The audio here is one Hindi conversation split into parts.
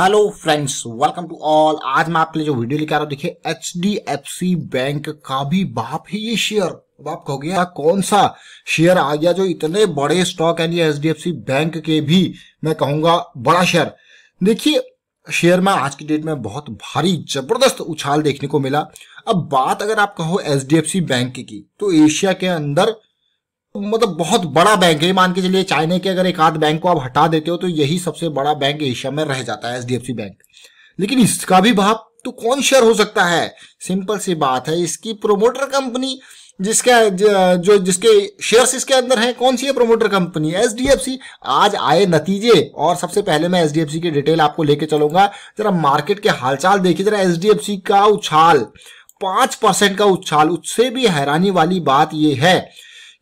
hello friends welcome to all आज मैं आपके लिए जो वीडियो लेकर आ रहा हूँ देखिए H D F C bank का भी बाप है ये शेयर बाप आप गया कौन सा शेयर आ गया जो इतने बड़े स्टॉक है एच डी बैंक के भी मैं कहूंगा बड़ा शेयर देखिए शेयर में आज की डेट में बहुत भारी जबरदस्त उछाल देखने को मिला अब बात अगर आप कहो H D F C bank की तो एशिया के अंदर तो मतलब बहुत बड़ा बैंक है मान के चलिए चाइना के अगर एक आध बैंक को आप हटा देते हो तो यही सबसे बड़ा बैंक एशिया में रह जाता है एच बैंक लेकिन इसका भी भाव तो कौन शेयर हो सकता है सिंपल सी बात है इसकी प्रोमोटर कंपनी जिसका जो जिसके शेयर्स इसके अंदर हैं कौन सी है प्रोमोटर कंपनी एच आज आए नतीजे और सबसे पहले मैं एच की डिटेल आपको लेके चलूंगा जरा मार्केट के हालचाल देखिए जरा एच का उछाल पांच परसेंट का उछाल उससे भी हैरानी वाली बात यह है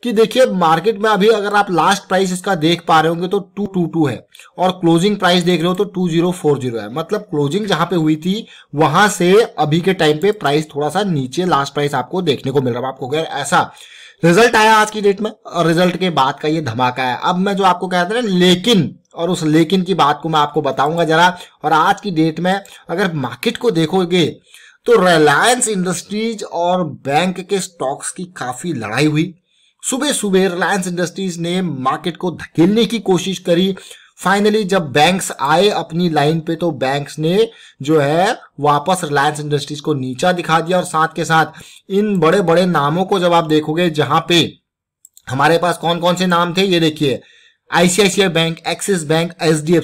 कि देखिए मार्केट में अभी अगर आप लास्ट प्राइस इसका देख पा रहे होंगे तो टू टू टू है और क्लोजिंग प्राइस देख रहे हो तो टू जीरो फोर जीरो है मतलब क्लोजिंग जहां पे हुई थी वहां से अभी के टाइम पे प्राइस थोड़ा सा नीचे लास्ट प्राइस आपको देखने को मिल रहा है आपको गैर ऐसा रिजल्ट आया आज की डेट में और रिजल्ट के बाद का ये धमाका है अब मैं जो आपको कह रहा लेकिन और उस लेकिन की बात को मैं आपको बताऊंगा जरा और आज की डेट में अगर मार्केट को देखोगे तो रिलायंस इंडस्ट्रीज और बैंक के स्टॉक्स की काफी लड़ाई हुई सुबह सुबह रिलायंस इंडस्ट्रीज ने मार्केट को धकेलने की कोशिश करी फाइनली जब बैंक्स आए अपनी लाइन पे तो बैंक्स ने जो है वापस रिलायंस इंडस्ट्रीज को नीचा दिखा दिया और साथ के साथ इन बड़े बड़े नामों को जब आप देखोगे जहां पे हमारे पास कौन कौन से नाम थे ये देखिए आईसीआईसीआई बैंक एक्सिस बैंक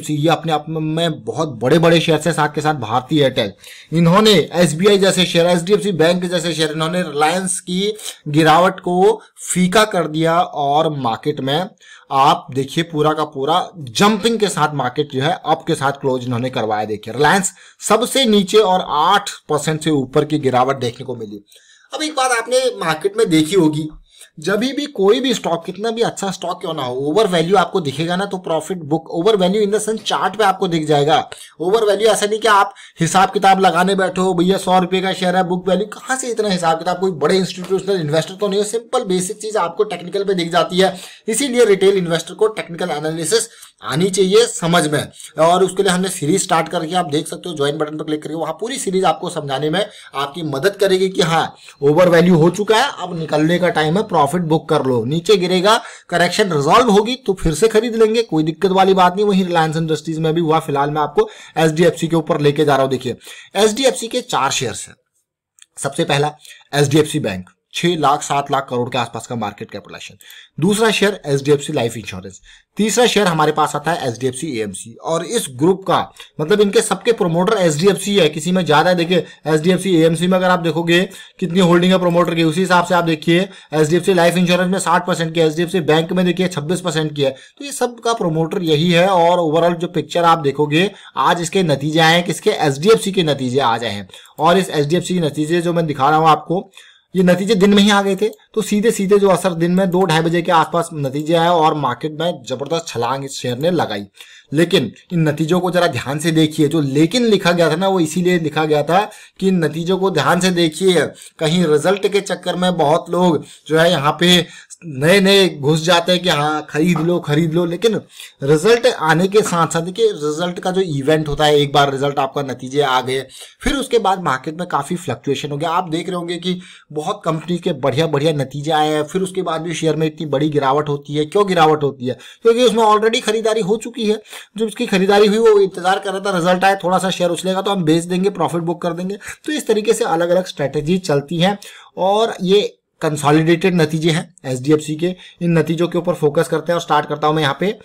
सी ये अपने आप में बहुत बड़े बड़े शेयर है साथ के साथ भारतीय एयरटेल इन्होंने एसबीआई जैसे शेयर सी बैंक जैसे शेयर इन्होंने रिलायंस की गिरावट को फीका कर दिया और मार्केट में आप देखिए पूरा का पूरा जंपिंग के साथ मार्केट जो है अप के साथ क्लोज इन्होंने करवाया देखिए रिलायंस सबसे नीचे और आठ परसेंट से ऊपर की गिरावट देखने को मिली अब एक बात आपने मार्केट में देखी होगी जब भी कोई भी स्टॉक कितना भी अच्छा स्टॉक क्यों ना हो ओवर वैल्यू आपको दिखेगा ना तो profit book over value in the sense chart पे आपको दिख जाएगा ओवर वैल्यू ऐसा नहीं कि आप हिसाब किताब लगाने बैठो भैया सौ रुपए का शेयर है बुक वैल्यू कहाँ से इतना हिसाब किताब कोई बड़े इंस्टीट्यूशनल इन्वेस्टर तो नहीं हो सिंपल बेसिक चीज आपको टेक्निकल पे दिख जाती है इसीलिए रिटेल इन्वेस्टर को टेक्निकल एनालिसिस आनी चाहिए समझ में और उसके लिए हमने सीरीज स्टार्ट करके आप देख सकते हो ज्वाइन बटन पर क्लिक करके वहां पूरी सीरीज आपको समझाने में आपकी मदद करेगी कि हाँ ओवर वैल्यू हो चुका है अब निकलने का टाइम है प्रॉफिट बुक कर लो नीचे गिरेगा करेक्शन रिजॉल्व होगी तो फिर से खरीद लेंगे कोई दिक्कत वाली बात नहीं वही रिलायंस इंडस्ट्रीज में भी हुआ फिलहाल मैं आपको एच के ऊपर लेके जा रहा हूं देखिए एच के चार शेयर है सबसे पहला एच बैंक छह लाख सात लाख करोड़ के आसपास का मार्केट कैपिटलाइजेशन दूसरा शेयर एच लाइफ इंश्योरेंस तीसरा शेयर हमारे पास आता है H D F C AMC और इस ग्रुप का मतलब इनके सबके प्रोमोटर एच है किसी में ज्यादा देखिए H D F C AMC में अगर आप देखोगे कितनी होल्डिंग है प्रोमोटर की उसी हिसाब से आप देखिए H D F C life insurance में साठ परसेंट की H D F C bank में देखिए छब्बीस परसेंट की है तो ये सब का प्रोमोटर यही है और ओवरऑल जो पिक्चर आप देखोगे आज इसके नतीजे आए हैं किसके एच डी एफ सी के नतीजे आ जाए हैं और इस एच डी एफ सी के नतीजे जो मैं दिखा रहा हूँ आपको ये नतीजे दिन में ही आ गए थे तो सीधे सीधे जो असर दिन में दो ढाई बजे के आसपास नतीजे आए और मार्केट में जबरदस्त छलांग इस शेयर ने लगाई लेकिन इन नतीजों को जरा ध्यान से देखिए जो लेकिन लिखा गया था ना वो इसीलिए लिखा गया था कि इन नतीजों को ध्यान से देखिए कहीं रिजल्ट के चक्कर में बहुत लोग जो है यहाँ पे नए नए घुस जाते हैं कि हाँ खरीद लो खरीद लो लेकिन रिजल्ट आने के साथ साथ देखिए रिजल्ट का जो इवेंट होता है एक बार रिजल्ट आपका नतीजे आ गए फिर उसके बाद मार्केट में काफ़ी फ्लक्चुएशन हो गया आप देख रहे होंगे कि बहुत कंपनी के बढ़िया बढ़िया नतीजे आए हैं फिर उसके बाद भी शेयर में इतनी बड़ी गिरावट होती है क्यों गिरावट होती है क्योंकि उसमें ऑलरेडी खरीदारी हो चुकी है जो उसकी खरीदारी हुई वो इंतजार कर रहा था रिजल्ट आए थोड़ा सा शेयर उछलेगा तो हम बेच देंगे प्रॉफिट बुक कर देंगे तो इस तरीके से अलग अलग स्ट्रैटेजी चलती है और ये कंसॉलिडेटेड नतीजे हैं एच के इन नतीजों के ऊपर फोकस करते हैं और स्टार्ट करता हूं मैं यहाँ पे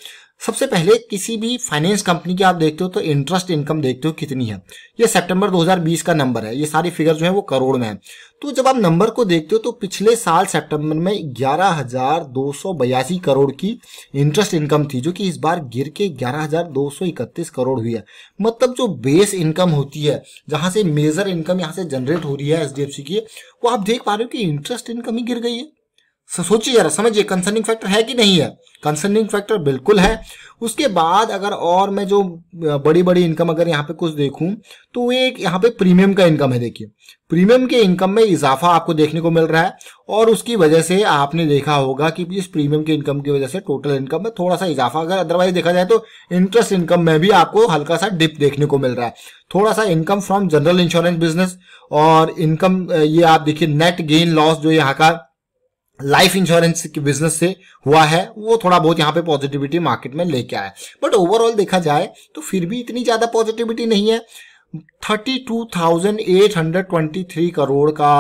सबसे पहले किसी भी फाइनेंस कंपनी की आप देखते हो तो इंटरेस्ट इनकम देखते हो कितनी है ये सितंबर 2020 का नंबर है ये सारी फिगर जो है वो करोड़ में है तो जब आप नंबर को देखते हो तो पिछले साल सितंबर में ग्यारह करोड़ की इंटरेस्ट इनकम थी जो कि इस बार गिर के ग्यारह करोड़ हुई है मतलब जो बेस इनकम होती है जहां से मेजर इनकम यहाँ से जनरेट हो रही है एच की वो आप देख पा रहे हो कि इंटरेस्ट इनकम ही गिर गई है सोचिए जरा समझिए कंसर्निंग फैक्टर है कि नहीं है कंसर्निंग फैक्टर बिल्कुल है उसके बाद अगर और मैं जो बड़ी बड़ी इनकम अगर यहाँ पे कुछ देखूं तो ये यहाँ पे प्रीमियम का इनकम है देखिए प्रीमियम के इनकम में इजाफा आपको देखने को मिल रहा है और उसकी वजह से आपने देखा होगा कि इस प्रीमियम के इनकम की वजह से टोटल इनकम में थोड़ा सा इजाफा अगर अदरवाइज देखा जाए तो इंटरेस्ट इनकम में भी आपको हल्का सा डिप देखने को मिल रहा है थोड़ा सा income from general insurance business और इनकम ये आप देखिए नेट गेन लॉस जो यहाँ का लाइफ इंश्योरेंस के बिजनेस से हुआ है वो थोड़ा बहुत यहाँ पे पॉजिटिविटी मार्केट में लेके आया बट ओवरऑल देखा जाए तो फिर भी इतनी ज्यादा पॉजिटिविटी नहीं है 32,823 करोड़ का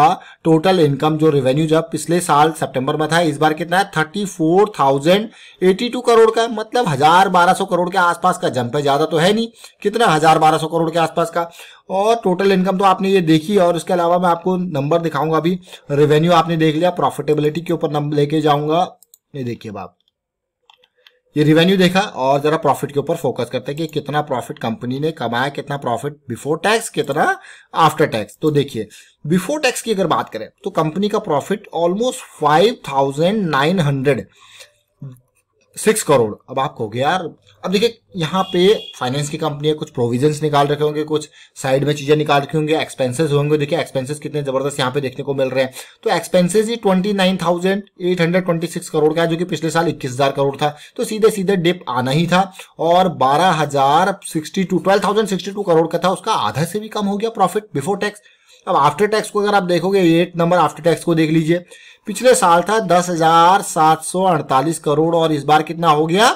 टोटल इनकम जो रेवेन्यू जब पिछले साल सितंबर में था इस बार कितना है 34,082 करोड़ का मतलब हजार बारह सौ करोड़ के आसपास का जंप है ज़्यादा तो है नहीं कितना हजार बारह सौ करोड़ के आसपास का और टोटल इनकम तो आपने ये देखी और इसके अलावा मैं आपको नंबर दिखाऊंगा अभी रेवेन्यू आपने देख लिया प्रॉफिटेबिलिटी के ऊपर लेके जाऊंगा ये देखिए बाप ये रिवेन्यू देखा और जरा प्रॉफिट के ऊपर फोकस करते हैं कि कितना प्रॉफिट कंपनी ने कमाया कितना प्रॉफिट बिफोर टैक्स कितना आफ्टर टैक्स तो देखिए बिफोर टैक्स की अगर बात करें तो कंपनी का profit almost five thousand nine hundred six crore अब आप कहोगे यार अब देखिए यहाँ पे फाइनेंस की कंपनी है कुछ प्रोविजन निकाल रखे होंगे कुछ साइड में चीजें निकाल रखी होंगे एक्सपेंसेस होंगे देखिए एक्सपेंसेस कितने जबरदस्त यहाँ पे देखने को मिल रहे हैं तो एक्सपेंसेस ही twenty nine thousand eight hundred twenty six crore का है जो कि पिछले साल इक्कीस हजार करोड़ था तो सीधे सीधे डिप आना ही था और बारह हजार sixty two twelve thousand sixty two crore का था उसका आधा से भी कम हो गया प्रॉफिट बिफोर टैक्स अब आफ्टर टैक्स को अगर आप देखोगे एट नंबर आफ्टर टैक्स को देख लीजिए पिछले साल था दस हजार सात सौ अड़तालीस करोड़ और इस बार कितना हो गया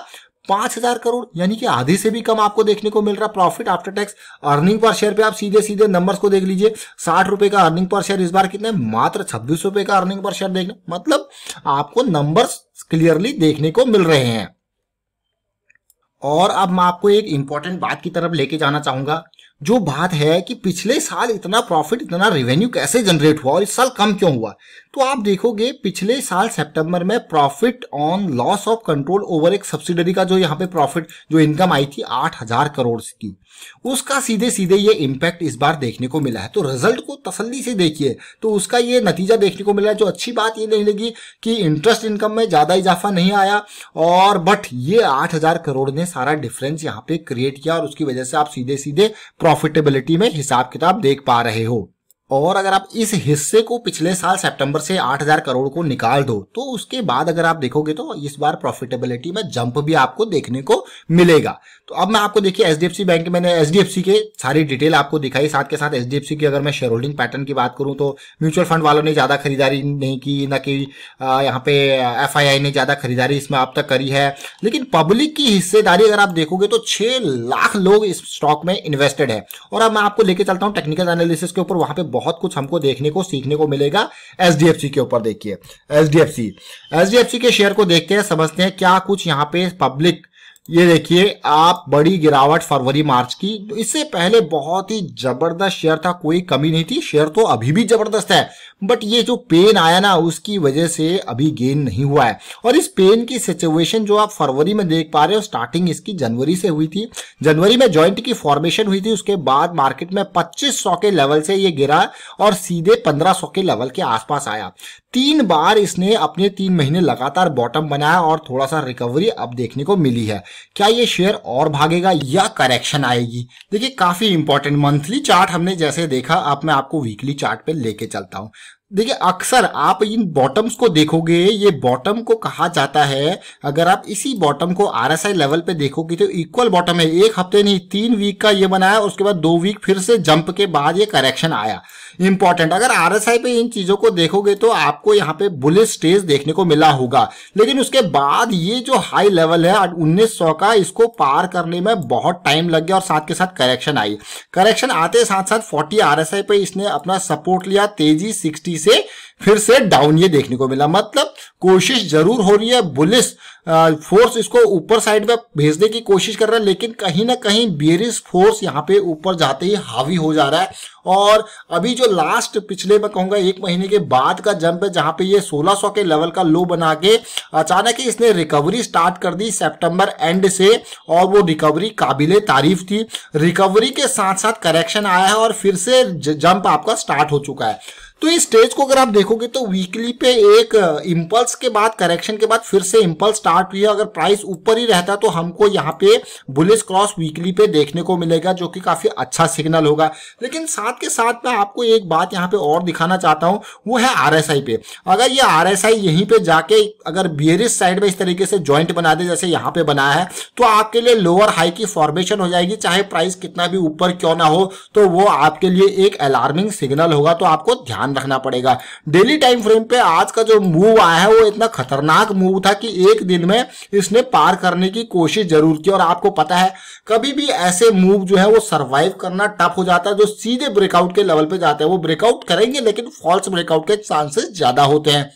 पांच हजार करोड़ यानी कि आधे से भी कम आपको देखने को मिल रहा प्रॉफिट आफ्टर टैक्स अर्निंग पर शेयर पे आप सीधे सीधे नंबर्स को देख लीजिए साठ रुपए का अर्निंग पर शेयर इस बार कितना है मात्र छब्बीस रुपए का अर्निंग पर शेयर देखने मतलब आपको नंबर्स क्लियरली देखने को मिल रहे हैं और अब मैं आपको एक इंपॉर्टेंट बात की तरफ लेके जाना चाहूंगा जो बात है कि पिछले साल इतना प्रॉफिट इतना रेवेन्यू कैसे जनरेट हुआ और इस साल कम क्यों हुआ तो आप देखोगे पिछले साल सितंबर में profit on loss of control over एक सब्सिडरी का जो यहाँ पे प्रॉफिट जो इनकम आई थी आठ हजार करोड़ की उसका सीधे सीधे ये इम्पैक्ट इस बार देखने को मिला है तो रिजल्ट को तसल्ली से देखिए तो उसका ये नतीजा देखने को मिला है जो अच्छी बात ये नहीं लगी कि इंटरेस्ट इनकम में ज़्यादा इजाफा नहीं आया और बट ये आठ हजार करोड़ ने सारा डिफरेंस यहाँ पे क्रिएट किया और उसकी वजह से आप सीधे सीधे प्रॉफिटेबिलिटी में हिसाब किताब देख पा रहे हो और अगर आप इस हिस्से को पिछले साल सितंबर से 8000 करोड़ को निकाल दो तो उसके बाद अगर आप देखोगे तो इस बार प्रॉफिटेबिलिटी में जंप भी आपको देखने को मिलेगा तो अब मैं आपको देखिए एच बैंक मैंने एच के सारी डिटेल आपको दिखाई साथ के साथ एच की अगर मैं शेयर होल्डिंग पैटर्न की बात करूं तो म्यूचुअल फंड वालों ने ज़्यादा खरीदारी नहीं की ना कि यहाँ पे एफ ने ज़्यादा खरीदारी इसमें अब तक करी है लेकिन पब्लिक की हिस्सेदारी अगर आप देखोगे तो छह लाख लोग इस स्टॉक में इन्वेस्टेड है और अब मैं आपको लेके चलता हूँ टेक्निकल एनालिसिस के ऊपर वहां पे बहुत कुछ हमको देखने को सीखने को मिलेगा एच के ऊपर देखिए एस डी के शेयर को देखते हैं समझते हैं क्या कुछ यहाँ पे पब्लिक ये देखिए आप बड़ी गिरावट फरवरी मार्च की तो इससे पहले बहुत ही जबरदस्त शेयर था कोई कमी नहीं थी शेयर तो अभी भी जबरदस्त है बट ये जो पेन आया ना उसकी वजह से अभी गेन नहीं हुआ है और इस पेन की सिचुएशन जो आप फरवरी में देख पा रहे हो स्टार्टिंग इसकी जनवरी से हुई थी जनवरी में ज्वाइंट की फॉर्मेशन हुई थी उसके बाद मार्केट में पच्चीस के लेवल से ये गिरा और सीधे पंद्रह के लेवल के आसपास आया तीन बार इसने अपने तीन महीने लगातार बॉटम बनाया और थोड़ा सा रिकवरी अब देखने को मिली है क्या ये शेयर और भागेगा या करेक्शन आएगी देखिए काफी इंपॉर्टेंट मंथली चार्ट हमने जैसे देखा अब मैं आपको वीकली चार्ट पे लेके चलता हूँ देखिए अक्सर आप इन बॉटम्स को देखोगे ये बॉटम को कहा जाता है अगर आप इसी बॉटम को आरएसआई लेवल पे देखोगे तो इक्वल बॉटम है एक हफ्ते नहीं तीन वीक का ये बनाया उसके बाद दो वीक फिर से जंप के बाद ये करेक्शन आया इंपॉर्टेंट अगर आरएसआई पे इन चीजों को देखोगे तो आपको यहाँ पे बुलिस स्टेज देखने को मिला होगा लेकिन उसके बाद ये जो हाई लेवल है उन्नीस का इसको पार करने में बहुत टाइम लग गया और साथ के साथ करेक्शन आई करेक्शन आते साथ साथ फोर्टी आर पे इसने अपना सपोर्ट लिया तेजी सिक्सटी से फिर से डाउन ये देखने को मिला मतलब कोशिश जरूर हो रही है बुलिस फोर्स इसको ऊपर साइड पे भेजने की कोशिश कर रहा है लेकिन कहीं ना कहीं बियरिस फोर्स यहाँ पे ऊपर जाते ही हावी हो जा रहा है और अभी जो लास्ट पिछले मैं कहूँगा एक महीने के बाद का जंप है जहाँ पे ये 1600 के लेवल का लो बना के अचानक ही इसने रिकवरी स्टार्ट कर दी सेप्टेम्बर एंड से और वो रिकवरी काबिल तारीफ थी रिकवरी के साथ साथ करेक्शन आया है और फिर से जंप आपका स्टार्ट हो चुका है तो इस स्टेज को अगर आप देखोगे तो वीकली पे एक इम्पल्स uh, के बाद करेक्शन के बाद फिर से इम्पल्स स्टार्ट हुई है अगर प्राइस ऊपर ही रहता तो हमको यहाँ पे बुलिस क्रॉस वीकली पे देखने को मिलेगा जो कि काफी अच्छा सिग्नल होगा लेकिन साथ के साथ मैं आपको एक बात यहाँ पे और दिखाना चाहता हूँ वो है आर पे अगर ये आर यहीं पे जाके अगर बियरिस साइड में इस तरीके से ज्वाइंट बना दे जैसे यहाँ पे बनाया है तो आपके लिए लोअर हाई की फॉर्मेशन हो जाएगी चाहे प्राइस कितना भी ऊपर क्यों ना हो तो वो आपके लिए एक अलार्मिंग सिग्नल होगा तो आपको ध्यान ध्यान रखना पड़ेगा डेली टाइम फ्रेम पे आज का जो मूव आया है वो इतना खतरनाक मूव था कि एक दिन में इसने पार करने की कोशिश जरूर की और आपको पता है कभी भी ऐसे मूव जो है वो सर्वाइव करना टफ हो जाता है जो सीधे ब्रेकआउट के लेवल पे जाते हैं वो ब्रेकआउट करेंगे लेकिन फॉल्स ब्रेकआउट के चांसेस ज्यादा होते हैं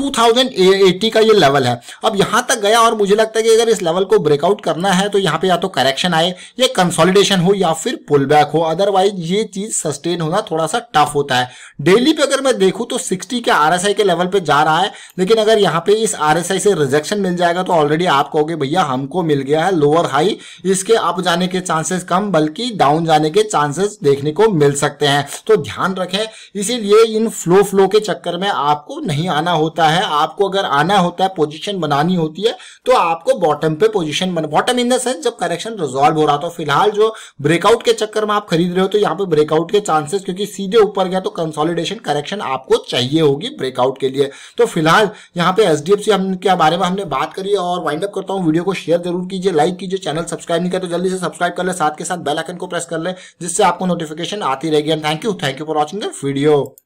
2080 का ये लेवल है अब यहां तक गया और मुझे लगता है कि अगर इस लेवल को ब्रेकआउट करना है तो यहां पे या तो करेक्शन आए या कंसोलिडेशन हो या फिर पुल बैक हो अदरवाइज ये चीज सस्टेन होना थोड़ा सा टफ होता है डेली पे अगर मैं देखूं तो 60 के आरएसआई के लेवल पे जा रहा है लेकिन अगर यहाँ पे इस आर से रिजेक्शन मिल जाएगा तो ऑलरेडी आप कहोगे भैया हमको मिल गया है लोअर हाई इसके अप जाने के चांसेस कम बल्कि डाउन जाने के चांसेस देखने को मिल सकते हैं तो ध्यान रखें इसीलिए इन फ्लो फ्लो के चक्कर में आपको नहीं आना होता होता है आपको अगर आना होता है पोजीशन बनानी होती है तो आपको बॉटम पे पोजीशन बना बॉटम इन द सेंस जब करेक्शन रिजॉल्व हो रहा था फिलहाल जो ब्रेकआउट के चक्कर में आप खरीद रहे हो तो यहाँ पे ब्रेकआउट के चांसेस क्योंकि सीधे ऊपर गया तो कंसोलिडेशन करेक्शन आपको चाहिए होगी ब्रेकआउट के लिए तो फिलहाल यहाँ पे एच डी हम के बारे में हमने बात करी और वाइंड अप करता हूँ वीडियो को शेयर जरूर कीजिए लाइक कीजिए चैनल सब्सक्राइब नहीं कर तो जल्दी से सब्सक्राइब कर ले साथ के साथ बेलाइकन को प्रेस कर ले जिससे आपको नोटिफिकेशन आती रहेगी and thank you thank you for watching the video